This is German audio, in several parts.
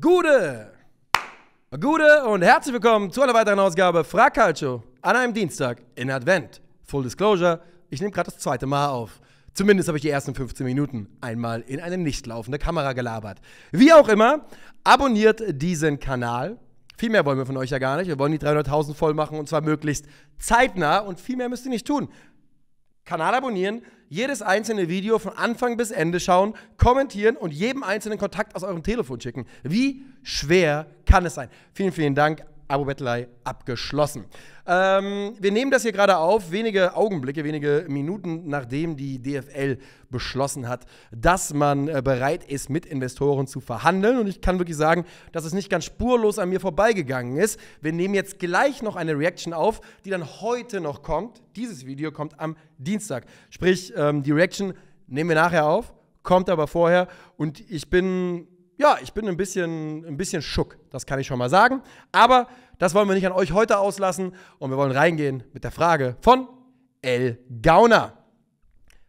Gute! Gute und herzlich willkommen zu einer weiteren Ausgabe Frag Calcio an einem Dienstag in Advent. Full Disclosure, ich nehme gerade das zweite Mal auf. Zumindest habe ich die ersten 15 Minuten einmal in eine nicht laufende Kamera gelabert. Wie auch immer, abonniert diesen Kanal. Viel mehr wollen wir von euch ja gar nicht. Wir wollen die 300.000 voll machen und zwar möglichst zeitnah und viel mehr müsst ihr nicht tun. Kanal abonnieren, jedes einzelne Video von Anfang bis Ende schauen, kommentieren und jedem einzelnen Kontakt aus eurem Telefon schicken. Wie schwer kann es sein? Vielen, vielen Dank Abo-Bettelei abgeschlossen. Ähm, wir nehmen das hier gerade auf, wenige Augenblicke, wenige Minuten, nachdem die DFL beschlossen hat, dass man äh, bereit ist, mit Investoren zu verhandeln. Und ich kann wirklich sagen, dass es nicht ganz spurlos an mir vorbeigegangen ist. Wir nehmen jetzt gleich noch eine Reaction auf, die dann heute noch kommt. Dieses Video kommt am Dienstag. Sprich, ähm, die Reaction nehmen wir nachher auf, kommt aber vorher. Und ich bin ja, ich bin ein bisschen, ein bisschen schock, das kann ich schon mal sagen. Aber das wollen wir nicht an euch heute auslassen und wir wollen reingehen mit der Frage von El Gauner.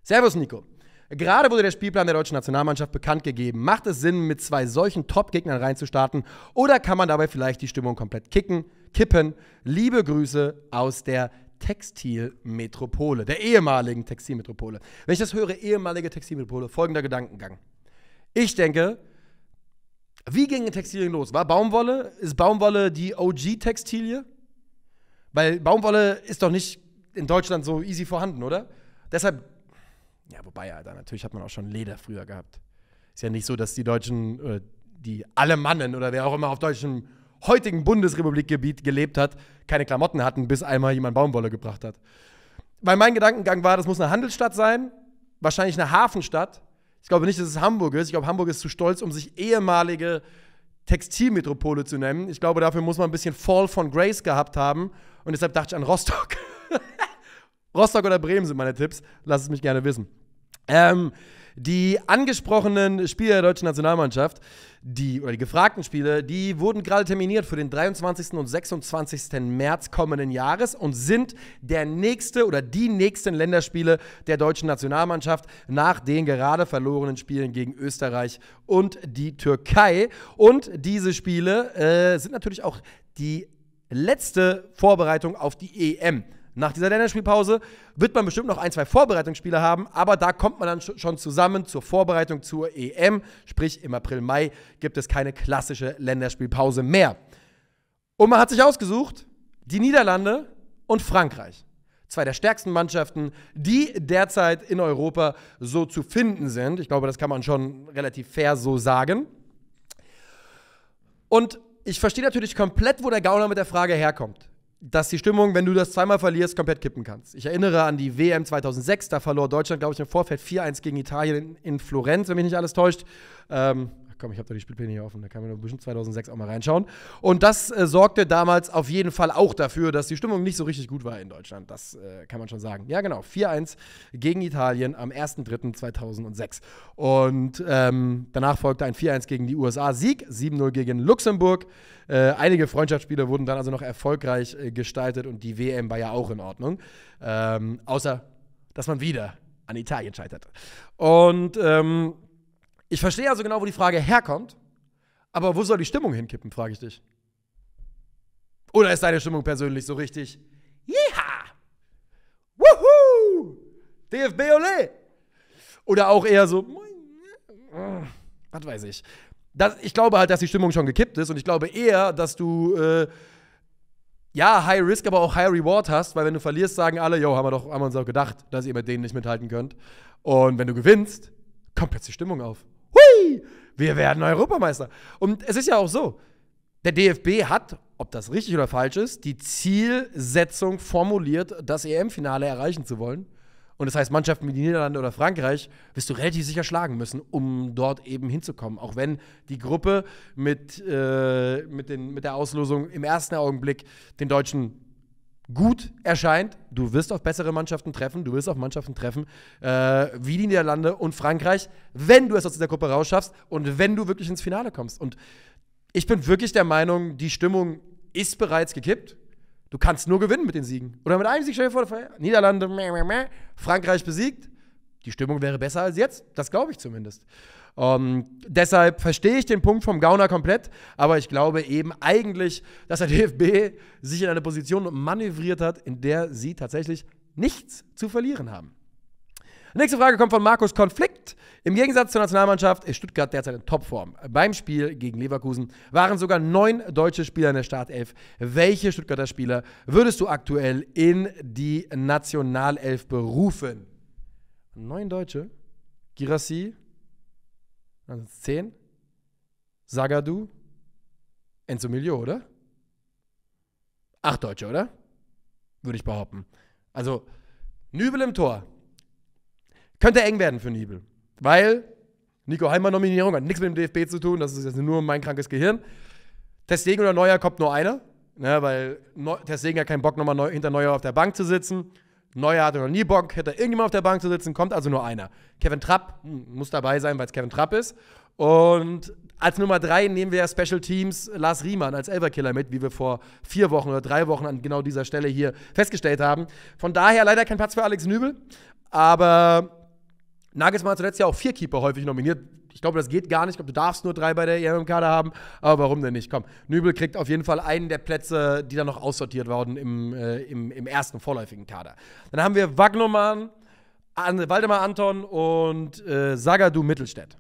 Servus, Nico. Gerade wurde der Spielplan der deutschen Nationalmannschaft bekannt gegeben. Macht es Sinn, mit zwei solchen Top-Gegnern reinzustarten oder kann man dabei vielleicht die Stimmung komplett kicken, kippen? Liebe Grüße aus der Textilmetropole, der ehemaligen Textilmetropole. Wenn ich das höre, ehemalige Textilmetropole, folgender Gedankengang. Ich denke, wie ging Textilien los? War Baumwolle? Ist Baumwolle die OG-Textilie? Weil Baumwolle ist doch nicht in Deutschland so easy vorhanden, oder? Deshalb, ja, wobei, Alter, natürlich hat man auch schon Leder früher gehabt. Ist ja nicht so, dass die Deutschen, äh, die Alemannen oder wer auch immer auf deutschem heutigen Bundesrepublikgebiet gelebt hat, keine Klamotten hatten, bis einmal jemand Baumwolle gebracht hat. Weil mein Gedankengang war, das muss eine Handelsstadt sein, wahrscheinlich eine Hafenstadt ich glaube nicht, dass es Hamburg ist. Ich glaube, Hamburg ist zu stolz, um sich ehemalige Textilmetropole zu nennen. Ich glaube, dafür muss man ein bisschen Fall von Grace gehabt haben. Und deshalb dachte ich an Rostock. Rostock oder Bremen sind meine Tipps. Lass es mich gerne wissen. Ähm, die angesprochenen Spieler der deutschen Nationalmannschaft, die, oder die gefragten Spiele, die wurden gerade terminiert für den 23. und 26. März kommenden Jahres und sind der nächste oder die nächsten Länderspiele der deutschen Nationalmannschaft nach den gerade verlorenen Spielen gegen Österreich und die Türkei. Und diese Spiele äh, sind natürlich auch die letzte Vorbereitung auf die EM. Nach dieser Länderspielpause wird man bestimmt noch ein, zwei Vorbereitungsspiele haben, aber da kommt man dann schon zusammen zur Vorbereitung zur EM. Sprich, im April, Mai gibt es keine klassische Länderspielpause mehr. Und man hat sich ausgesucht, die Niederlande und Frankreich. Zwei der stärksten Mannschaften, die derzeit in Europa so zu finden sind. Ich glaube, das kann man schon relativ fair so sagen. Und ich verstehe natürlich komplett, wo der Gauner mit der Frage herkommt dass die Stimmung, wenn du das zweimal verlierst, komplett kippen kannst. Ich erinnere an die WM 2006, da verlor Deutschland, glaube ich, im Vorfeld 4-1 gegen Italien in Florenz, wenn mich nicht alles täuscht. Ähm, komm, ich habe da die Spielpläne hier offen, da kann man noch ein bisschen 2006 auch mal reinschauen. Und das äh, sorgte damals auf jeden Fall auch dafür, dass die Stimmung nicht so richtig gut war in Deutschland. Das äh, kann man schon sagen. Ja, genau. 4-1 gegen Italien am 1.3.2006. Und ähm, danach folgte ein 4-1 gegen die USA Sieg, 7-0 gegen Luxemburg. Äh, einige Freundschaftsspiele wurden dann also noch erfolgreich äh, gestaltet und die WM war ja auch in Ordnung. Ähm, außer, dass man wieder an Italien scheiterte. Und ähm, ich verstehe also genau, wo die Frage herkommt, aber wo soll die Stimmung hinkippen, frage ich dich. Oder ist deine Stimmung persönlich so richtig? Jeha! Wuhu! DFB Ole! Oder auch eher so, was weiß ich. Das, ich glaube halt, dass die Stimmung schon gekippt ist und ich glaube eher, dass du äh, ja High Risk, aber auch High Reward hast, weil wenn du verlierst, sagen alle, yo, haben wir, doch, haben wir uns doch gedacht, dass ihr mit denen nicht mithalten könnt. Und wenn du gewinnst, kommt jetzt die Stimmung auf. Hui, wir werden Europameister. Und es ist ja auch so, der DFB hat, ob das richtig oder falsch ist, die Zielsetzung formuliert, das EM-Finale erreichen zu wollen. Und das heißt, Mannschaften wie die Niederlande oder Frankreich wirst du relativ sicher schlagen müssen, um dort eben hinzukommen. Auch wenn die Gruppe mit, äh, mit, den, mit der Auslosung im ersten Augenblick den Deutschen gut erscheint. Du wirst auf bessere Mannschaften treffen, du wirst auf Mannschaften treffen äh, wie die Niederlande und Frankreich, wenn du es aus dieser Gruppe rausschaffst und wenn du wirklich ins Finale kommst. Und ich bin wirklich der Meinung, die Stimmung ist bereits gekippt. Du kannst nur gewinnen mit den Siegen. Oder mit einem Sieg, stell dir vor, Niederlande, meh, meh, meh, Frankreich besiegt, die Stimmung wäre besser als jetzt. Das glaube ich zumindest. Ähm, deshalb verstehe ich den Punkt vom Gauner komplett, aber ich glaube eben eigentlich, dass der DFB sich in eine Position manövriert hat, in der sie tatsächlich nichts zu verlieren haben. Nächste Frage kommt von Markus Konflikt. Im Gegensatz zur Nationalmannschaft ist Stuttgart derzeit in Topform. Beim Spiel gegen Leverkusen waren sogar neun deutsche Spieler in der Startelf. Welche Stuttgarter Spieler würdest du aktuell in die Nationalelf berufen? neun Deutsche. Girassi, dann sind es zehn. Sagadu, Enzo Milio, oder? Acht Deutsche, oder? Würde ich behaupten. Also, Nübel im Tor. Könnte eng werden für Nübel. Weil Nico Heimer Nominierung hat nichts mit dem DFB zu tun, das ist jetzt nur mein krankes Gehirn. Testegen oder Neuer kommt nur einer, ne, weil Testegen hat keinen Bock, nochmal neu, hinter Neuer auf der Bank zu sitzen. Neuer hatte noch nie Bock, hätte irgendjemand auf der Bank zu sitzen, kommt also nur einer. Kevin Trapp hm, muss dabei sein, weil es Kevin Trapp ist. Und als Nummer drei nehmen wir Special Teams Lars Riemann als Elverkiller mit, wie wir vor vier Wochen oder drei Wochen an genau dieser Stelle hier festgestellt haben. Von daher leider kein Platz für Alex Nübel, aber Nagelsmann hat zuletzt ja auch vier Keeper häufig nominiert, ich glaube, das geht gar nicht. Ich glaube, du darfst nur drei bei der EM im Kader haben. Aber warum denn nicht? Komm, Nübel kriegt auf jeden Fall einen der Plätze, die dann noch aussortiert wurden im, äh, im, im, ersten vorläufigen Kader. Dann haben wir Wagnoman, Waldemar Anton und äh, Sagadu Mittelstädt.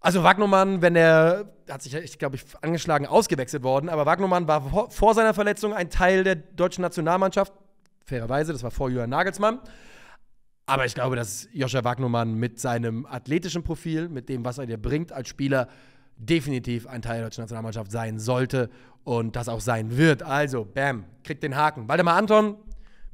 Also Wagnermann, wenn er, hat sich, ich glaube ich, angeschlagen, ausgewechselt worden, aber Wagnermann war vor, vor seiner Verletzung ein Teil der deutschen Nationalmannschaft, fairerweise, das war vor Julian Nagelsmann. Aber ich glaube, dass Joscha Wagnermann mit seinem athletischen Profil, mit dem, was er dir bringt als Spieler, definitiv ein Teil der deutschen Nationalmannschaft sein sollte und das auch sein wird. Also, bam, kriegt den Haken. Waldemar Anton,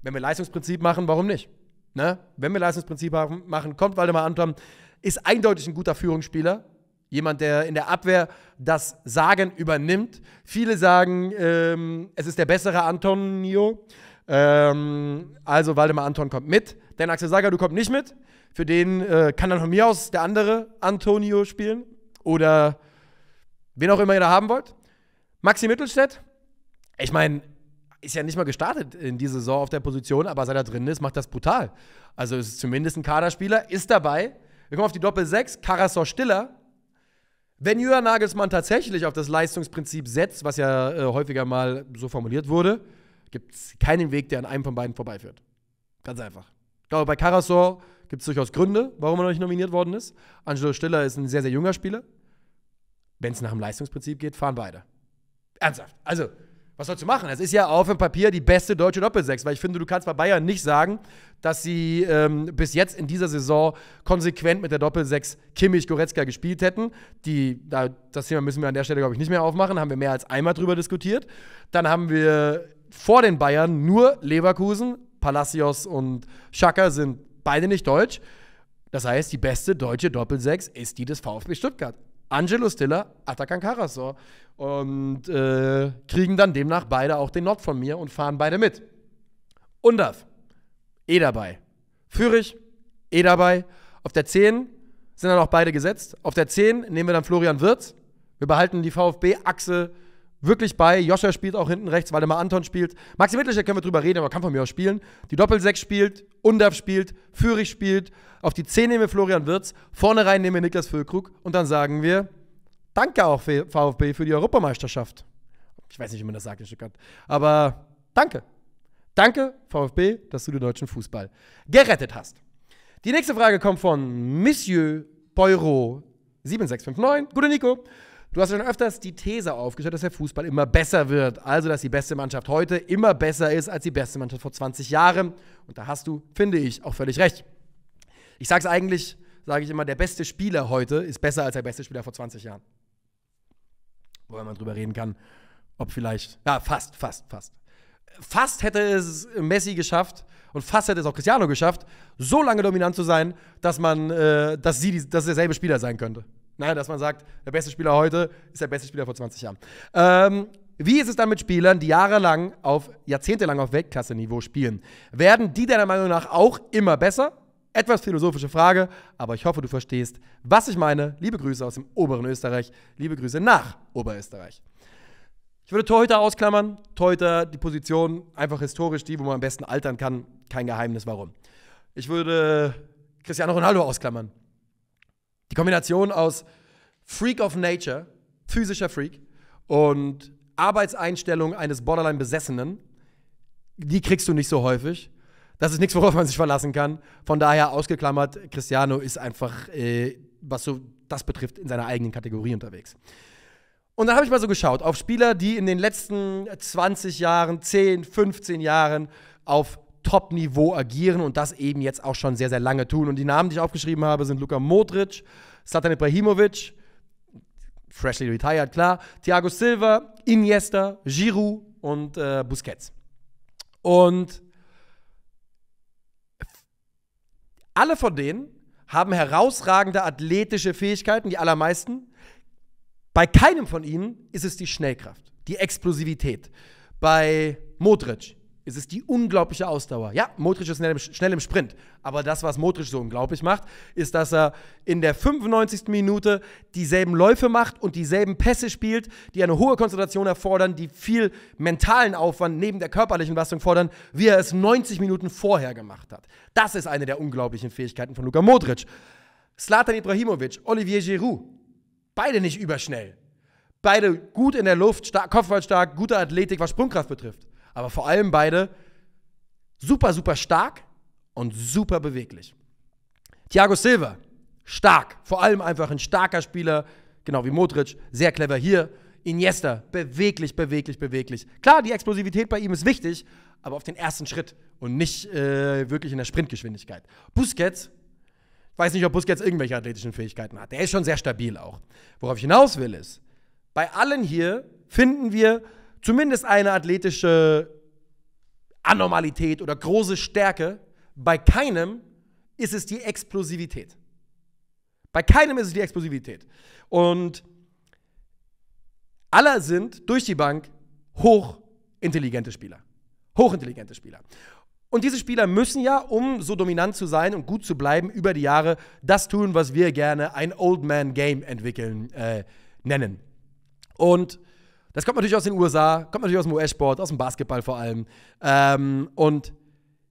wenn wir Leistungsprinzip machen, warum nicht? Ne? Wenn wir Leistungsprinzip machen, kommt Waldemar Anton, ist eindeutig ein guter Führungsspieler. Jemand, der in der Abwehr das Sagen übernimmt. Viele sagen, ähm, es ist der bessere Antonio. Ähm, also Waldemar Anton kommt mit. Denn Axel Sager, du kommst nicht mit. Für den äh, kann dann von mir aus der andere Antonio spielen. Oder wen auch immer ihr da haben wollt. Maxi Mittelstädt, ich meine, ist ja nicht mal gestartet in dieser Saison auf der Position, aber seit er drin ist, macht das brutal. Also ist zumindest ein Kaderspieler, ist dabei. Wir kommen auf die Doppel 6, Karasor Stiller. Wenn Jürgen Nagelsmann tatsächlich auf das Leistungsprinzip setzt, was ja äh, häufiger mal so formuliert wurde, gibt es keinen Weg, der an einem von beiden vorbeiführt. Ganz einfach glaube, bei Karasor gibt es durchaus Gründe, warum er noch nicht nominiert worden ist. Angelo Stiller ist ein sehr, sehr junger Spieler. Wenn es nach dem Leistungsprinzip geht, fahren beide. Ernsthaft. Also, was sollst du machen? Es ist ja auf dem Papier die beste deutsche Doppelsechs, weil ich finde, du kannst bei Bayern nicht sagen, dass sie ähm, bis jetzt in dieser Saison konsequent mit der Doppelsechs Kimmich Goretzka gespielt hätten. Die, da, das Thema müssen wir an der Stelle, glaube ich, nicht mehr aufmachen. Haben wir mehr als einmal drüber diskutiert. Dann haben wir vor den Bayern nur Leverkusen, Palacios und Schacker sind beide nicht deutsch. Das heißt, die beste deutsche Doppelsechs ist die des VfB Stuttgart. Angelo Stiller, Atakan Karasor. Und äh, kriegen dann demnach beide auch den Nord von mir und fahren beide mit. Undav, eh dabei. Fürich, eh dabei. Auf der 10 sind dann auch beide gesetzt. Auf der 10 nehmen wir dann Florian Wirtz. Wir behalten die VfB-Achse wirklich bei. Joscha spielt auch hinten rechts, weil er mal Anton spielt. Maxi Mittelstädt können wir drüber reden, aber kann von mir aus spielen. Die Doppelsechs spielt, Undav spielt, Fürich spielt. Auf die 10 nehmen wir Florian Wirz, vorne rein nehmen wir Niklas Füllkrug und dann sagen wir, danke auch VfB für die Europameisterschaft. Ich weiß nicht, wie man das sagt in Stuttgart, aber danke. Danke, VfB, dass du den deutschen Fußball gerettet hast. Die nächste Frage kommt von Monsieur Beuro 7659. Gute Nico. Du hast schon öfters die These aufgestellt, dass der Fußball immer besser wird. Also, dass die beste Mannschaft heute immer besser ist als die beste Mannschaft vor 20 Jahren. Und da hast du, finde ich, auch völlig recht. Ich sage es eigentlich, sage ich immer, der beste Spieler heute ist besser als der beste Spieler vor 20 Jahren. Wobei man drüber reden kann, ob vielleicht, ja, fast, fast, fast. Fast hätte es Messi geschafft und fast hätte es auch Cristiano geschafft, so lange dominant zu sein, dass man, äh, dass sie, die, dass derselbe Spieler sein könnte. Nein, dass man sagt, der beste Spieler heute ist der beste Spieler vor 20 Jahren. Ähm, wie ist es dann mit Spielern, die jahrelang auf, jahrzehntelang auf Weltklasseniveau spielen? Werden die deiner Meinung nach auch immer besser? Etwas philosophische Frage, aber ich hoffe, du verstehst, was ich meine. Liebe Grüße aus dem oberen Österreich, liebe Grüße nach Oberösterreich. Ich würde Torhüter ausklammern. Torhüter, die Position, einfach historisch die, wo man am besten altern kann. Kein Geheimnis, warum. Ich würde Cristiano Ronaldo ausklammern. Die Kombination aus Freak of Nature, physischer Freak und Arbeitseinstellung eines Borderline-Besessenen, die kriegst du nicht so häufig. Das ist nichts, worauf man sich verlassen kann. Von daher ausgeklammert, Cristiano ist einfach, äh, was so das betrifft, in seiner eigenen Kategorie unterwegs. Und dann habe ich mal so geschaut auf Spieler, die in den letzten 20 Jahren, 10, 15 Jahren auf Top-Niveau agieren und das eben jetzt auch schon sehr, sehr lange tun. Und die Namen, die ich aufgeschrieben habe, sind Luka Modric, Satan Ibrahimovic, freshly retired, klar, Thiago Silva, Iniesta, Giroud und äh, Busquets. Und alle von denen haben herausragende athletische Fähigkeiten, die allermeisten. Bei keinem von ihnen ist es die Schnellkraft, die Explosivität. Bei Modric ist es die unglaubliche Ausdauer. Ja, Modric ist schnell im, schnell im, Sprint. Aber das, was Modric so unglaublich macht, ist, dass er in der 95. Minute dieselben Läufe macht und dieselben Pässe spielt, die eine hohe Konzentration erfordern, die viel mentalen Aufwand neben der körperlichen Belastung fordern, wie er es 90 Minuten vorher gemacht hat. Das ist eine der unglaublichen Fähigkeiten von Luka Modric. Slatan Ibrahimovic, Olivier Giroud, beide nicht überschnell. Beide gut in der Luft, stark, kopfballstark, gute Athletik, was Sprungkraft betrifft aber vor allem beide super, super stark und super beweglich. Thiago Silva, stark, vor allem einfach ein starker Spieler, genau wie Modric, sehr clever hier. Iniesta, beweglich, beweglich, beweglich. Klar, die Explosivität bei ihm ist wichtig, aber auf den ersten Schritt und nicht äh, wirklich in der Sprintgeschwindigkeit. Busquets, ich weiß nicht, ob Busquets irgendwelche athletischen Fähigkeiten hat. Der ist schon sehr stabil auch. Worauf ich hinaus will, ist, bei allen hier finden wir zumindest eine athletische Anormalität oder große Stärke. Bei keinem ist es die Explosivität. Bei keinem ist es die Explosivität. Und alle sind durch die Bank hochintelligente Spieler. Hochintelligente Spieler. Und diese Spieler müssen ja, um so dominant zu sein und gut zu bleiben über die Jahre, das tun, was wir gerne ein Old Man Game entwickeln äh, nennen. Und das kommt natürlich aus den USA, kommt natürlich aus dem US-Sport, aus dem Basketball vor allem. Ähm, und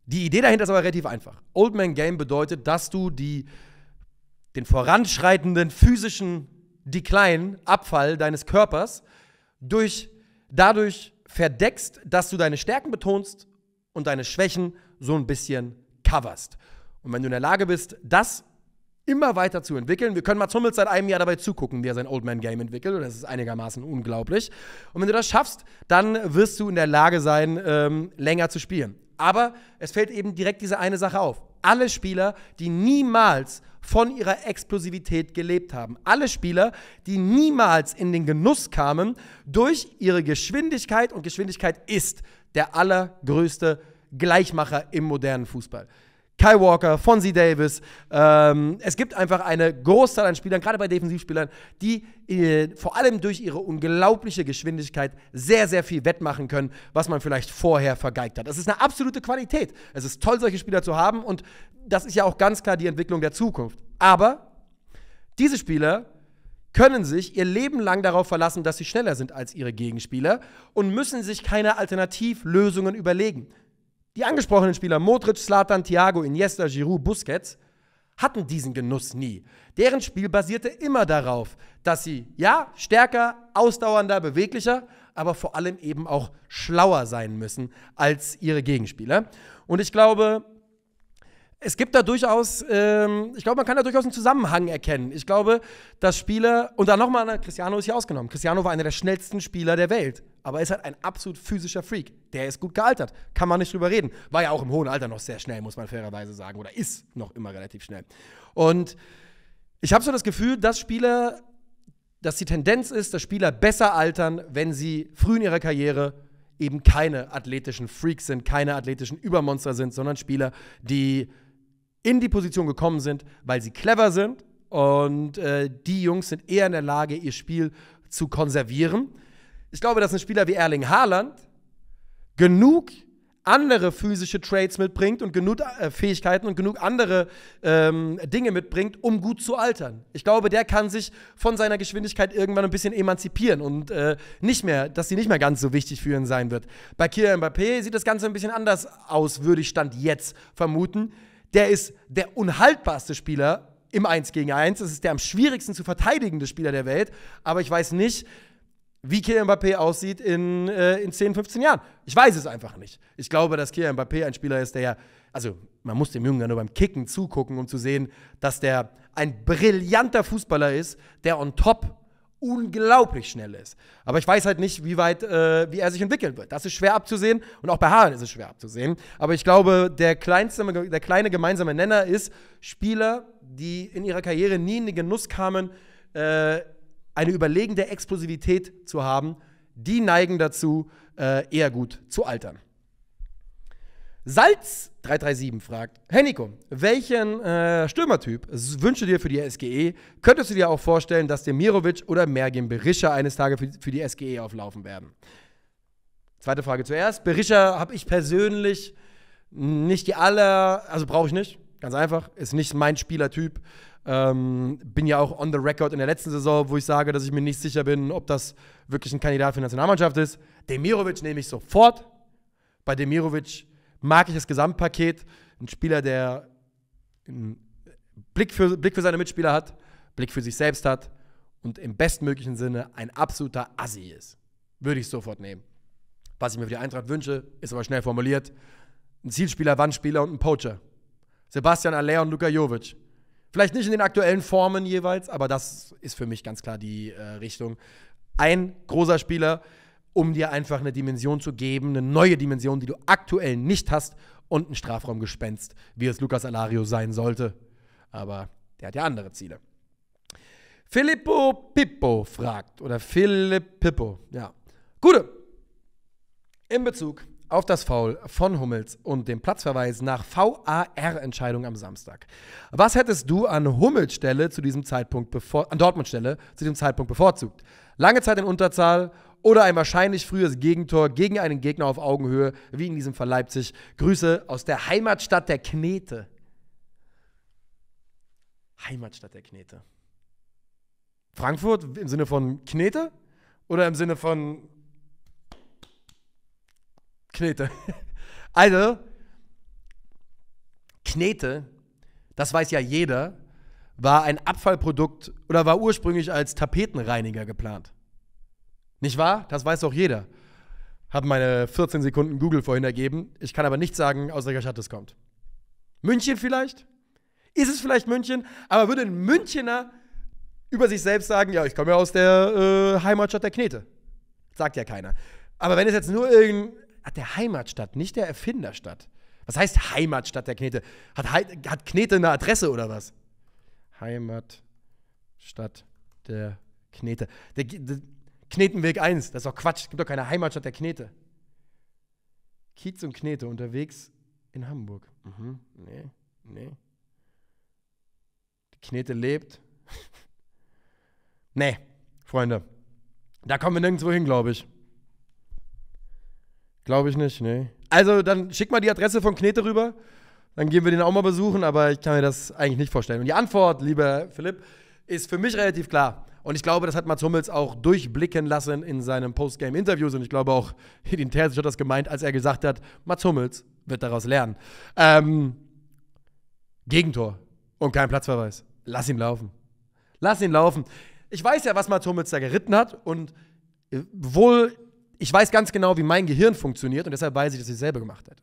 die Idee dahinter ist aber relativ einfach. Old Man Game bedeutet, dass du die, den voranschreitenden physischen Decline, Abfall deines Körpers durch, dadurch verdeckst, dass du deine Stärken betonst und deine Schwächen so ein bisschen coverst. Und wenn du in der Lage bist, das immer weiter zu entwickeln. Wir können Mats Hummels seit einem Jahr dabei zugucken, wie er sein Old Man Game entwickelt. Und das ist einigermaßen unglaublich. Und wenn du das schaffst, dann wirst du in der Lage sein, ähm, länger zu spielen. Aber es fällt eben direkt diese eine Sache auf. Alle Spieler, die niemals von ihrer Explosivität gelebt haben. Alle Spieler, die niemals in den Genuss kamen, durch ihre Geschwindigkeit, und Geschwindigkeit ist der allergrößte Gleichmacher im modernen Fußball. Kai Walker, Fonzie Davis. Ähm, es gibt einfach eine Großzahl an Spielern, gerade bei Defensivspielern, die äh, vor allem durch ihre unglaubliche Geschwindigkeit sehr, sehr viel wettmachen können, was man vielleicht vorher vergeigt hat. Das ist eine absolute Qualität. Es ist toll, solche Spieler zu haben und das ist ja auch ganz klar die Entwicklung der Zukunft. Aber diese Spieler können sich ihr Leben lang darauf verlassen, dass sie schneller sind als ihre Gegenspieler und müssen sich keine Alternativlösungen überlegen. Die angesprochenen Spieler Modric, Slatan, Thiago, Iniesta, Giroud, Busquets hatten diesen Genuss nie. Deren Spiel basierte immer darauf, dass sie, ja, stärker, ausdauernder, beweglicher, aber vor allem eben auch schlauer sein müssen als ihre Gegenspieler. Und ich glaube, es gibt da durchaus, ähm, ich glaube, man kann da durchaus einen Zusammenhang erkennen. Ich glaube, dass Spieler, und da nochmal, ne, Cristiano ist hier ausgenommen. Cristiano war einer der schnellsten Spieler der Welt aber ist halt ein absolut physischer Freak. Der ist gut gealtert, kann man nicht drüber reden. War ja auch im hohen Alter noch sehr schnell, muss man fairerweise sagen, oder ist noch immer relativ schnell. Und ich habe so das Gefühl, dass Spieler, dass die Tendenz ist, dass Spieler besser altern, wenn sie früh in ihrer Karriere eben keine athletischen Freaks sind, keine athletischen Übermonster sind, sondern Spieler, die in die Position gekommen sind, weil sie clever sind und äh, die Jungs sind eher in der Lage, ihr Spiel zu konservieren ich glaube, dass ein Spieler wie Erling Haaland genug andere physische Traits mitbringt und genug äh, Fähigkeiten und genug andere ähm, Dinge mitbringt, um gut zu altern. Ich glaube, der kann sich von seiner Geschwindigkeit irgendwann ein bisschen emanzipieren und äh, nicht mehr, dass sie nicht mehr ganz so wichtig für ihn sein wird. Bei Kylian Mbappé sieht das Ganze ein bisschen anders aus, würde ich Stand jetzt vermuten. Der ist der unhaltbarste Spieler im 1 gegen 1. Das ist der am schwierigsten zu verteidigende Spieler der Welt. Aber ich weiß nicht, wie Kylian Mbappé aussieht in, äh, in 10, 15 Jahren. Ich weiß es einfach nicht. Ich glaube, dass Kylian Mbappé ein Spieler ist, der ja, also man muss dem Jungen ja nur beim Kicken zugucken, um zu sehen, dass der ein brillanter Fußballer ist, der on top unglaublich schnell ist. Aber ich weiß halt nicht, wie weit, äh, wie er sich entwickeln wird. Das ist schwer abzusehen und auch bei Haaren ist es schwer abzusehen. Aber ich glaube, der, kleinste, der kleine gemeinsame Nenner ist, Spieler, die in ihrer Karriere nie in den Genuss kamen, äh, eine überlegende Explosivität zu haben, die neigen dazu, äh, eher gut zu altern. Salz337 fragt, hey Nico, welchen äh, Stürmertyp wünschst du dir für die SGE? Könntest du dir auch vorstellen, dass dir Mirovic oder Mergin Berisha eines Tages für, für, die SGE auflaufen werden? Zweite Frage zuerst. Berisha habe ich persönlich nicht die aller, also brauche ich nicht. Ganz einfach, ist nicht mein Spielertyp. Ähm, bin ja auch on the record in der letzten Saison, wo ich sage, dass ich mir nicht sicher bin, ob das wirklich ein Kandidat für die Nationalmannschaft ist. Demirovic nehme ich sofort. Bei Demirovic mag ich das Gesamtpaket. Ein Spieler, der einen Blick für, Blick für seine Mitspieler hat, Blick für sich selbst hat und im bestmöglichen Sinne ein absoluter Assi ist. Würde ich sofort nehmen. Was ich mir für die Eintracht wünsche, ist aber schnell formuliert. Ein Zielspieler, Wandspieler und ein Poacher. Sebastian Aller und Luka Jovic Vielleicht nicht in den aktuellen Formen jeweils, aber das ist für mich ganz klar die äh, Richtung. Ein großer Spieler, um dir einfach eine Dimension zu geben, eine neue Dimension, die du aktuell nicht hast und ein Strafraumgespenst, wie es Lucas Alario sein sollte. Aber der hat ja andere Ziele. Filippo Pippo fragt, oder Philipp Pippo, ja. Gute. In Bezug auf das Foul von Hummels und dem Platzverweis nach VAR-Entscheidung am Samstag. Was hättest du an Hummels Stelle zu diesem Zeitpunkt an Dortmund Stelle zu diesem Zeitpunkt bevorzugt? Lange Zeit in Unterzahl oder ein wahrscheinlich frühes Gegentor gegen einen Gegner auf Augenhöhe, wie in diesem Fall Leipzig. Grüße aus der Heimatstadt der Knete. Heimatstadt der Knete. Frankfurt im Sinne von Knete oder im Sinne von Knete. Also, Knete, das weiß ja jeder, war ein Abfallprodukt oder war ursprünglich als Tapetenreiniger geplant. Nicht wahr? Das weiß auch jeder. Haben meine 14 Sekunden Google vorhin ergeben. Ich kann aber nicht sagen, aus welcher Stadt es kommt. München vielleicht? Ist es vielleicht München? Aber würde ein Münchener über sich selbst sagen, ja, ich komme ja aus der äh, Heimatstadt der Knete? Sagt ja keiner. Aber wenn es jetzt nur irgendein hat der Heimatstadt, nicht der Erfinderstadt. Was heißt Heimatstadt der Knete? Hat, hat Knete eine Adresse oder was? Heimatstadt der Knete. Der, der Knetenweg 1, das ist doch Quatsch. Es gibt doch keine Heimatstadt der Knete. Kiez und Knete unterwegs in Hamburg. Mhm. Nee, nee. Die Knete lebt. nee, Freunde. Da kommen wir nirgendwo hin, glaube ich. Glaube ich nicht, nee. Also dann schick mal die Adresse von Knete rüber. Dann gehen wir den auch mal besuchen, aber ich kann mir das eigentlich nicht vorstellen. Und die Antwort, lieber Philipp, ist für mich relativ klar. Und ich glaube, das hat Mats Hummels auch durchblicken lassen in seinem Postgame-Interviews. Und ich glaube auch, Edin Terzic hat das gemeint, als er gesagt hat, Mats Hummels wird daraus lernen. Ähm, Gegentor und kein Platzverweis. Lass ihn laufen. Lass ihn laufen. Ich weiß ja, was Mats Hummels da geritten hat und äh, wohl ich weiß ganz genau, wie mein Gehirn funktioniert und deshalb weiß ich, dass ich es selber gemacht hätte.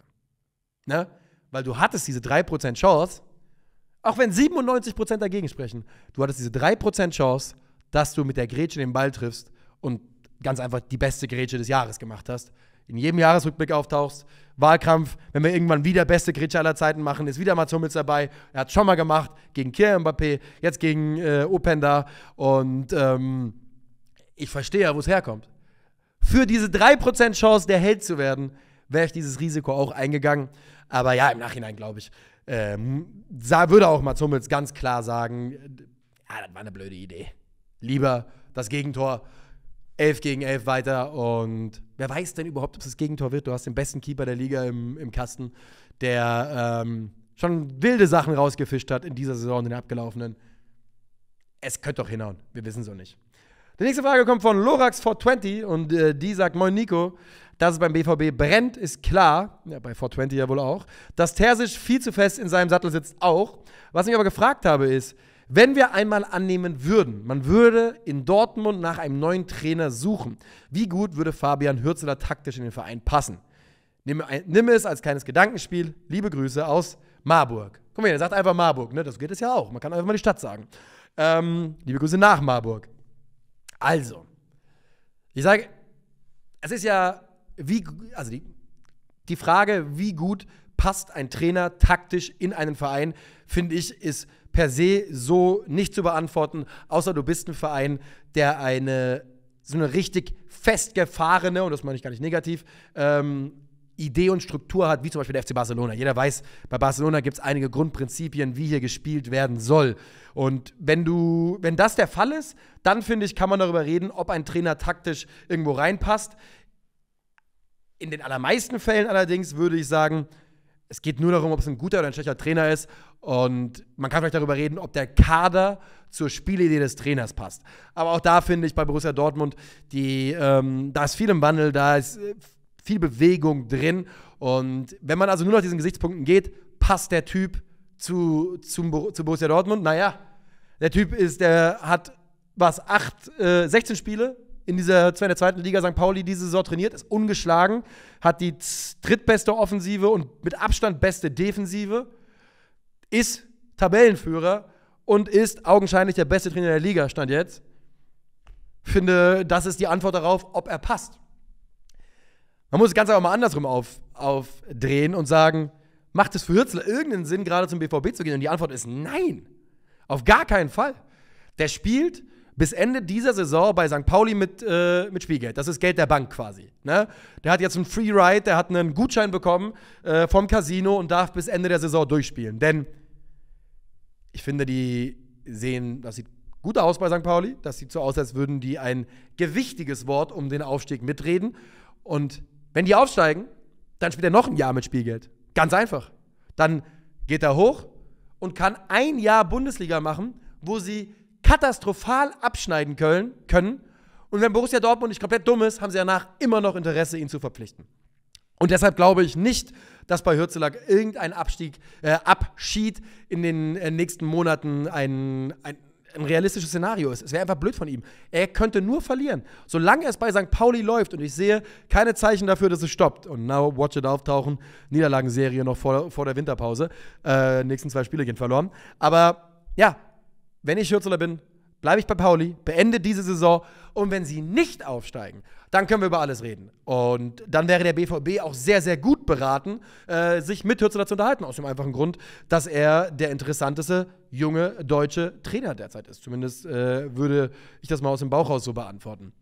Ne? Weil du hattest diese 3% Chance, auch wenn 97% dagegen sprechen, du hattest diese 3% Chance, dass du mit der Grätsche den Ball triffst und ganz einfach die beste Grätsche des Jahres gemacht hast. In jedem Jahresrückblick auftauchst, Wahlkampf, wenn wir irgendwann wieder beste Grätsche aller Zeiten machen, ist wieder Mats Hummels dabei. Er hat schon mal gemacht gegen Kier Mbappé, jetzt gegen äh, Openda und ähm, ich verstehe ja, wo es herkommt für diese 3% Chance, der Held zu werden, wäre ich dieses Risiko auch eingegangen. Aber ja, im Nachhinein glaube ich, ähm, würde auch Mats Hummels ganz klar sagen, ja, äh, ah, das war eine blöde Idee. Lieber das Gegentor, 11 gegen 11 weiter und wer weiß denn überhaupt, ob es das Gegentor wird? Du hast den besten Keeper der Liga im, im Kasten, der ähm, schon wilde Sachen rausgefischt hat in dieser Saison, in den abgelaufenen. Es könnte doch hinhauen, wir wissen es auch nicht. Die nächste Frage kommt von Lorax420 und äh, die sagt: Moin Nico, dass es beim BVB brennt, ist klar, ja, bei 420 ja wohl auch, dass Terzic viel zu fest in seinem Sattel sitzt auch. Was ich aber gefragt habe ist, wenn wir einmal annehmen würden, man würde in Dortmund nach einem neuen Trainer suchen, wie gut würde Fabian Hürzeler taktisch in den Verein passen? Nimm, nimm es als kleines Gedankenspiel. Liebe Grüße aus Marburg. Guck mal, er sagt einfach Marburg, ne? Das geht es ja auch. Man kann einfach mal die Stadt sagen. Ähm, liebe Grüße nach Marburg. Also, ich sage, es ist ja, wie, also die, die Frage, wie gut passt ein Trainer taktisch in einen Verein, finde ich, ist per se so nicht zu beantworten, außer du bist ein Verein, der eine so eine richtig festgefahrene, und das meine ich gar nicht negativ, ähm, Idee und Struktur hat, wie zum Beispiel der FC Barcelona. Jeder weiß, bei Barcelona gibt es einige Grundprinzipien, wie hier gespielt werden soll. Und wenn du, wenn das der Fall ist, dann finde ich, kann man darüber reden, ob ein Trainer taktisch irgendwo reinpasst. In den allermeisten Fällen allerdings würde ich sagen, es geht nur darum, ob es ein guter oder ein schlechter Trainer ist. Und man kann vielleicht darüber reden, ob der Kader zur Spielidee des Trainers passt. Aber auch da finde ich bei Borussia Dortmund, die, ähm, da ist viel im Wandel, da ist äh, viel Bewegung drin. Und wenn man also nur nach diesen Gesichtspunkten geht, passt der Typ zu, zum, zu Borussia Dortmund? Naja, der Typ ist, der hat was, acht, äh, 16 Spiele in dieser in der zweiten Liga St. Pauli diese Saison trainiert, ist ungeschlagen, hat die drittbeste Offensive und mit Abstand beste Defensive, ist Tabellenführer und ist augenscheinlich der beste Trainer der Liga, stand jetzt. Finde, das ist die Antwort darauf, ob er passt. Man muss es ganz einfach mal andersrum auf, aufdrehen und sagen, macht es für Hürzler irgendeinen Sinn, gerade zum BVB zu gehen? Und die Antwort ist nein. Auf gar keinen Fall. Der spielt bis Ende dieser Saison bei St. Pauli mit, äh, mit Spielgeld. Das ist Geld der Bank quasi. Ne? Der hat jetzt einen Free Ride, der hat einen Gutschein bekommen äh, vom Casino und darf bis Ende der Saison durchspielen. Denn ich finde, die sehen, das sieht gut aus bei St. Pauli. Das sieht so aus, als würden die ein gewichtiges Wort um den Aufstieg mitreden. Und wenn die aufsteigen, dann spielt er noch ein Jahr mit Spielgeld. Ganz einfach. Dann geht er hoch und kann ein Jahr Bundesliga machen, wo sie katastrophal abschneiden können. Und wenn Borussia Dortmund nicht komplett dumm ist, haben sie danach immer noch Interesse, ihn zu verpflichten. Und deshalb glaube ich nicht, dass bei Hürzelack irgendein Abstieg, äh, Abschied in den äh, nächsten Monaten ein, ein, ein realistisches Szenario ist. Es wäre einfach blöd von ihm. Er könnte nur verlieren. Solange es bei St. Pauli läuft und ich sehe keine Zeichen dafür, dass es stoppt. Und now watch it auftauchen. Niederlagenserie noch vor, vor der Winterpause. Äh, nächsten zwei Spiele gehen verloren. Aber ja, wenn ich Schürzeler bin, bleibe ich bei Pauli, beende diese Saison und wenn sie nicht aufsteigen, dann können wir über alles reden. Und dann wäre der BVB auch sehr, sehr gut beraten, äh, sich mit Hürzeler zu unterhalten, aus dem einfachen Grund, dass er der interessanteste junge deutsche Trainer derzeit ist. Zumindest äh, würde ich das mal aus dem Bauchhaus so beantworten.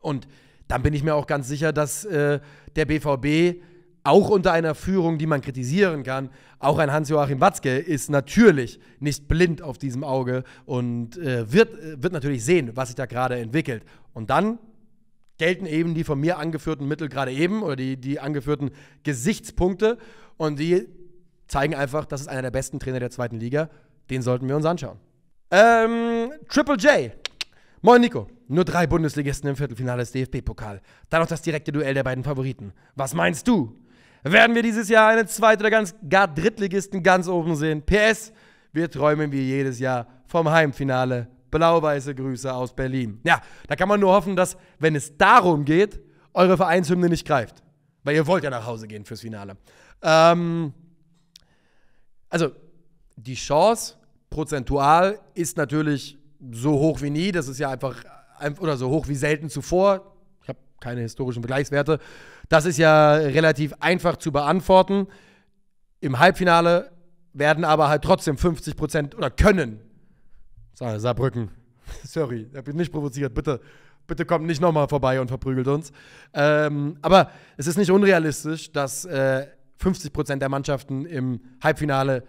Und dann bin ich mir auch ganz sicher, dass äh, der BVB auch unter einer Führung, die man kritisieren kann, auch ein Hans-Joachim Watzke ist natürlich nicht blind auf diesem Auge und äh, wird, äh, wird natürlich sehen, was sich da gerade entwickelt. Und dann gelten eben die von mir angeführten Mittel gerade eben oder die, die angeführten Gesichtspunkte und die zeigen einfach, das ist einer der besten Trainer der zweiten Liga. Den sollten wir uns anschauen. Ähm, Triple J. Moin Nico. Nur drei Bundesligisten im Viertelfinale des DFB-Pokal. Dann noch das direkte Duell der beiden Favoriten. Was meinst du? werden wir dieses Jahr einen Zweit- oder ganz, gar Drittligisten ganz oben sehen. PS, wir träumen wie jedes Jahr vom Heimfinale. Blau-weiße Grüße aus Berlin. Ja, da kann man nur hoffen, dass, wenn es darum geht, eure Vereinshymne nicht greift. Weil ihr wollt ja nach Hause gehen fürs Finale. Ähm, also, die Chance prozentual ist natürlich so hoch wie nie. Das ist ja einfach, oder so hoch wie selten zuvor keine historischen Vergleichswerte. Das ist ja relativ einfach zu beantworten. Im Halbfinale werden aber halt trotzdem 50 Prozent oder können. Saarbrücken, sorry, da bin nicht provoziert, bitte. Bitte kommt nicht nochmal vorbei und verprügelt uns. Ähm, aber es ist nicht unrealistisch, dass äh, 50 Prozent der Mannschaften im Halbfinale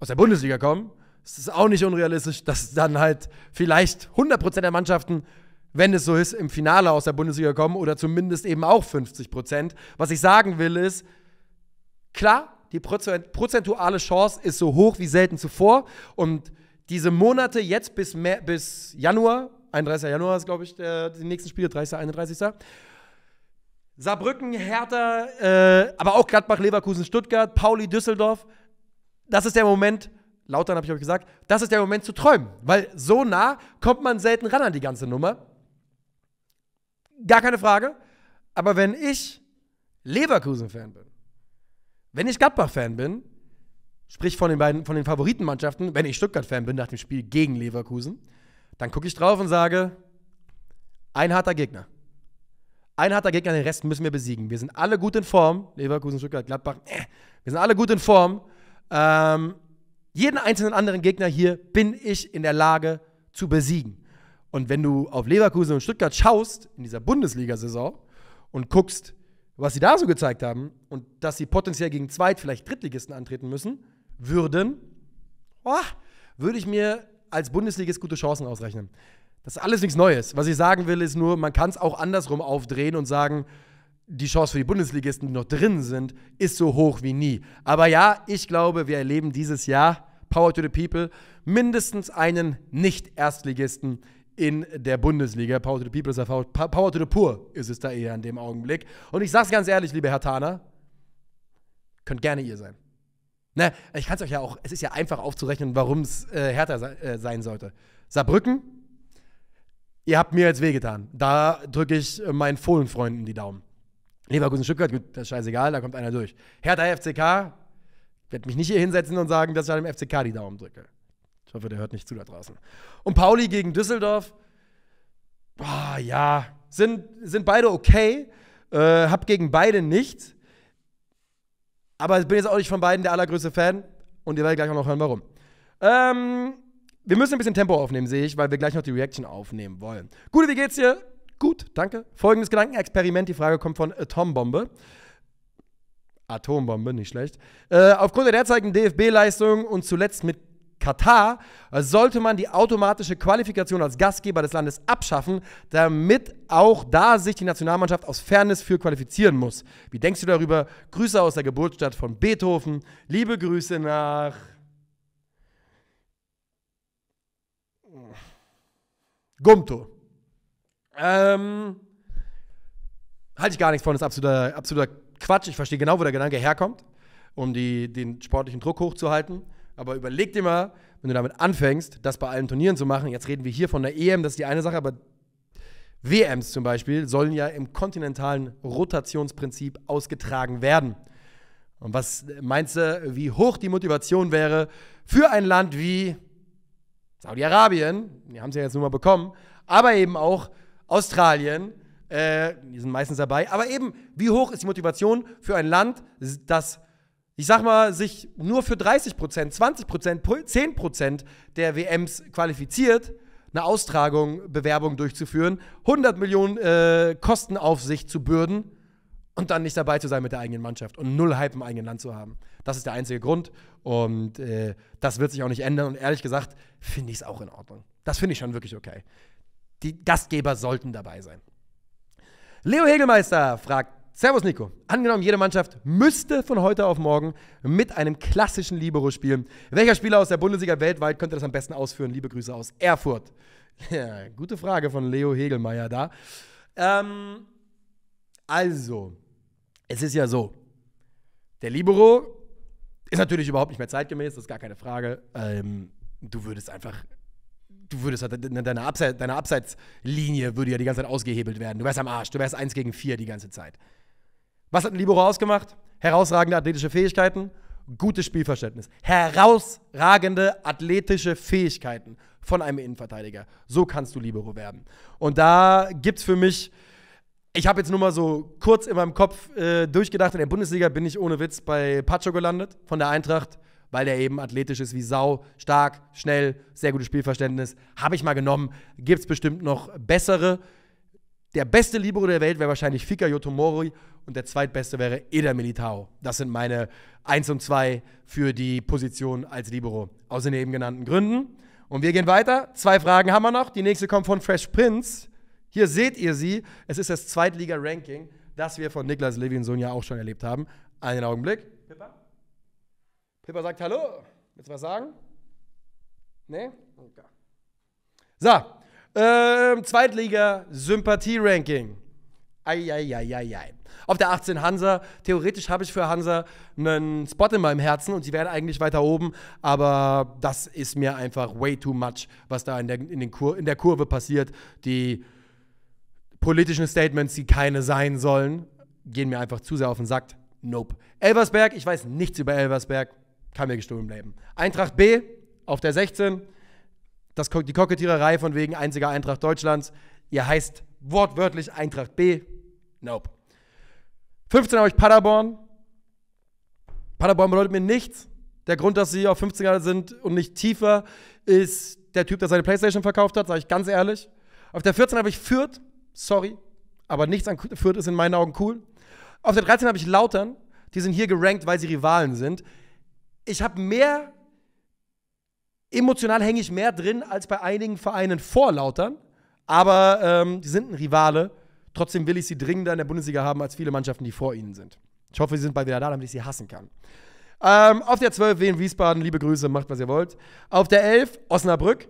aus der Bundesliga kommen. Es ist auch nicht unrealistisch, dass dann halt vielleicht 100 Prozent der Mannschaften wenn es so ist, im Finale aus der Bundesliga kommen oder zumindest eben auch 50 Prozent. Was ich sagen will ist, klar, die prozentuale Chance ist so hoch wie selten zuvor und diese Monate jetzt bis, mehr, bis Januar, 31. Januar ist, glaube ich, der, die nächsten Spiele, 30., 31. Saarbrücken, Hertha, äh, aber auch Gladbach, Leverkusen, Stuttgart, Pauli, Düsseldorf. Das ist der Moment, Lautern habe ich euch gesagt, das ist der Moment zu träumen, weil so nah kommt man selten ran an die ganze Nummer. Gar keine Frage. Aber wenn ich Leverkusen-Fan bin, wenn ich Gladbach-Fan bin, sprich von den beiden, von den Favoritenmannschaften, wenn ich Stuttgart-Fan bin nach dem Spiel gegen Leverkusen, dann gucke ich drauf und sage, ein harter Gegner. Ein harter Gegner, den Rest müssen wir besiegen. Wir sind alle gut in Form. Leverkusen, Stuttgart, Gladbach, äh, wir sind alle gut in Form. Ähm, jeden einzelnen anderen Gegner hier bin ich in der Lage zu besiegen. Und wenn du auf Leverkusen und Stuttgart schaust in dieser Bundesliga-Saison und guckst, was sie da so gezeigt haben und dass sie potenziell gegen Zweit-, vielleicht Drittligisten antreten müssen, würden, oh, würde ich mir als Bundesligist gute Chancen ausrechnen. Das ist alles nichts Neues. Was ich sagen will, ist nur, man kann es auch andersrum aufdrehen und sagen, die Chance für die Bundesligisten, die noch drin sind, ist so hoch wie nie. Aber ja, ich glaube, wir erleben dieses Jahr, Power to the People, mindestens einen Nicht-Erstligisten in der Bundesliga. Power to the People ist ja Power to the Poor ist es da eher in dem Augenblick. Und ich sag's ganz ehrlich, liebe Herr Tana, könnt gerne ihr sein. Ne, ich kann es euch ja auch, es ist ja einfach aufzurechnen, warum es äh, härter se äh, sein sollte. Saarbrücken, ihr habt mir jetzt wehgetan. Da drücke ich äh, meinen Fohlenfreunden die Daumen. Leverkusen Stuttgart, gut, das ist scheißegal, da kommt einer durch. Hertha FCK, ich werde mich nicht hier hinsetzen und sagen, dass ich an dem FCK die Daumen drücke. Ich hoffe, der hört nicht zu da draußen. Und Pauli gegen Düsseldorf, boah, ja, sind, sind beide okay. Äh, hab gegen beide nichts. Aber bin jetzt auch nicht von beiden der allergrößte Fan. Und ihr werdet gleich auch noch hören, warum. Ähm, wir müssen ein bisschen Tempo aufnehmen, sehe ich, weil wir gleich noch die Reaction aufnehmen wollen. Gute, wie geht's dir? Gut, danke. Folgendes Gedankenexperiment. Die Frage kommt von Atombombe. Atombombe, nicht schlecht. Äh, aufgrund der derzeitigen DFB-Leistung und zuletzt mit Katar sollte man die automatische Qualifikation als Gastgeber des Landes abschaffen, damit auch da sich die Nationalmannschaft aus Fairness für qualifizieren muss. Wie denkst du darüber? Grüße aus der Geburtsstadt von Beethoven. Liebe Grüße nach. Gumto. Ähm, halte ich gar nichts von, das ist absoluter, absoluter Quatsch. Ich verstehe genau, wo der Gedanke herkommt, um die, den sportlichen Druck hochzuhalten. Aber überleg dir mal, wenn du damit anfängst, das bei allen Turnieren zu machen. Jetzt reden wir hier von der EM, das ist die eine Sache, aber WMs zum Beispiel sollen ja im kontinentalen Rotationsprinzip ausgetragen werden. Und was meinst du, wie hoch die Motivation wäre für ein Land wie Saudi-Arabien? Die haben es ja jetzt nur mal bekommen. Aber eben auch Australien. Äh, die sind meistens dabei. Aber eben, wie hoch ist die Motivation für ein Land, das ich sag mal, sich nur für 30 20 10 der WMs qualifiziert, eine Austragung, Bewerbung durchzuführen, 100 Millionen äh, Kosten auf sich zu bürden und dann nicht dabei zu sein mit der eigenen Mannschaft und null Hype im eigenen Land zu haben. Das ist der einzige Grund und äh, das wird sich auch nicht ändern und ehrlich gesagt finde ich es auch in Ordnung. Das finde ich schon wirklich okay. Die Gastgeber sollten dabei sein. Leo Hegelmeister fragt, Servus Nico. Angenommen, jede Mannschaft müsste von heute auf morgen mit einem klassischen Libero spielen. Welcher Spieler aus der Bundesliga weltweit könnte das am besten ausführen? Liebe Grüße aus Erfurt. Ja, gute Frage von Leo Hegelmeier da. Ähm, also, es ist ja so, der Libero ist natürlich überhaupt nicht mehr zeitgemäß, das ist gar keine Frage. Ähm, du würdest einfach du würdest halt, deine, Abseits, deine Abseitslinie würde ja die ganze Zeit ausgehebelt werden. Du wärst am Arsch, du wärst eins gegen vier die ganze Zeit. Was hat ein Libero ausgemacht? Herausragende athletische Fähigkeiten, gutes Spielverständnis. Herausragende athletische Fähigkeiten von einem Innenverteidiger. So kannst du Libero werden. Und da gibt es für mich ich habe jetzt nur mal so kurz in meinem Kopf äh, durchgedacht, in der Bundesliga bin ich ohne Witz bei Pacho gelandet von der Eintracht, weil der eben athletisch ist wie Sau, stark, schnell, sehr gutes Spielverständnis. Habe ich mal genommen. Gibt es bestimmt noch bessere. Der beste Libero der Welt wäre wahrscheinlich Fika Yotomori und der zweitbeste wäre Eder Militao. Das sind meine 1 und 2 für die Position als Libero. Aus den eben genannten Gründen. Und wir gehen weiter. Zwei Fragen haben wir noch. Die nächste kommt von Fresh Prince. Hier seht ihr sie. Es ist das Zweitliga-Ranking, das wir von Niklas Levinson ja auch schon erlebt haben. Einen Augenblick. Pippa? Pippa sagt Hallo. Willst du was sagen? Nee? Okay. So, ähm, Zweitliga, Sympathie-Ranking. Eieieiei. Auf der 18 Hansa. Theoretisch habe ich für Hansa einen Spot in meinem Herzen und sie wären eigentlich weiter oben, aber das ist mir einfach way too much, was da in der, in Kur in der Kurve passiert. Die politischen Statements, die keine sein sollen, gehen mir einfach zu sehr auf den Sack. Nope. Elversberg, ich weiß nichts über Elversberg, kann mir gestohlen bleiben. Eintracht B auf der 16 das, die Kokettiererei von wegen einziger Eintracht Deutschlands. Ihr heißt wortwörtlich Eintracht B. Nope. 15 habe ich Paderborn. Paderborn bedeutet mir nichts. Der Grund, dass sie auf 15 Grad sind und nicht tiefer, ist der Typ, der seine Playstation verkauft hat, sage ich ganz ehrlich. Auf der 14 habe ich Fürth. Sorry. Aber nichts an Fürth ist in meinen Augen cool. Auf der 13 habe ich Lautern. Die sind hier gerankt, weil sie Rivalen sind. Ich habe mehr Emotional hänge ich mehr drin als bei einigen Vereinen vor Lautern, aber ähm, die sind ein Rivale. Trotzdem will ich sie dringender in der Bundesliga haben als viele Mannschaften, die vor ihnen sind. Ich hoffe, sie sind bald wieder da, damit ich sie hassen kann. Ähm, auf der 12 Wien Wiesbaden, liebe Grüße, macht was ihr wollt. Auf der 11 Osnabrück.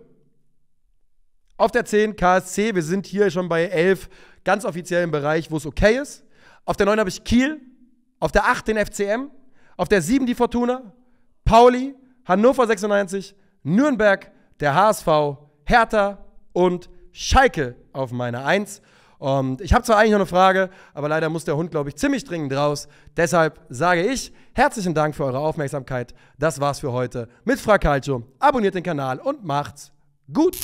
Auf der 10 KSC, wir sind hier schon bei 11, ganz offiziell im Bereich, wo es okay ist. Auf der 9 habe ich Kiel, auf der 8 den FCM, auf der 7 die Fortuna, Pauli, Hannover 96, Nürnberg, der HSV, Hertha und Schalke auf meine Eins. Und ich habe zwar eigentlich noch eine Frage, aber leider muss der Hund, glaube ich, ziemlich dringend raus. Deshalb sage ich herzlichen Dank für eure Aufmerksamkeit. Das war's für heute mit Calcio. Abonniert den Kanal und macht's gut.